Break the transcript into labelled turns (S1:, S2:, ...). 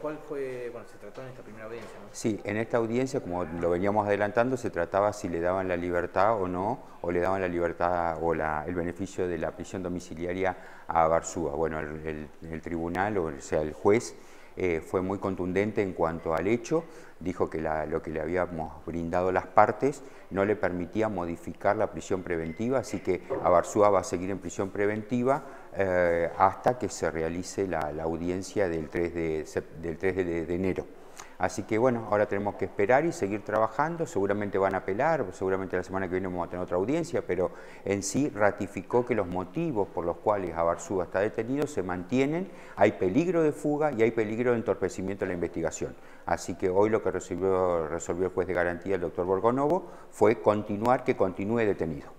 S1: ¿cuál fue, bueno, se trató en esta primera audiencia?
S2: Sí, en esta audiencia, como lo veníamos adelantando, se trataba si le daban la libertad o no, o le daban la libertad o el beneficio de la prisión domiciliaria a Barzúa. Bueno, el, tribunal, o sea, el juez, eh, fue muy contundente en cuanto al hecho, dijo que lo que le habíamos brindado las partes no le permitía modificar la prisión preventiva, así que Barzúa va a seguir en prisión preventiva eh, hasta que se realice la, audiencia del 3, de, del de, enero. Así que bueno, ahora tenemos que esperar y seguir trabajando, seguramente van a apelar, seguramente la semana que viene vamos a tener otra audiencia, pero en sí ratificó que los motivos por los cuales Abarzúa está detenido se mantienen, hay peligro de fuga y hay peligro de entorpecimiento de la investigación. Así que hoy lo que resolvió el juez de garantía, el doctor Borgonovo, fue continuar que continúe detenido.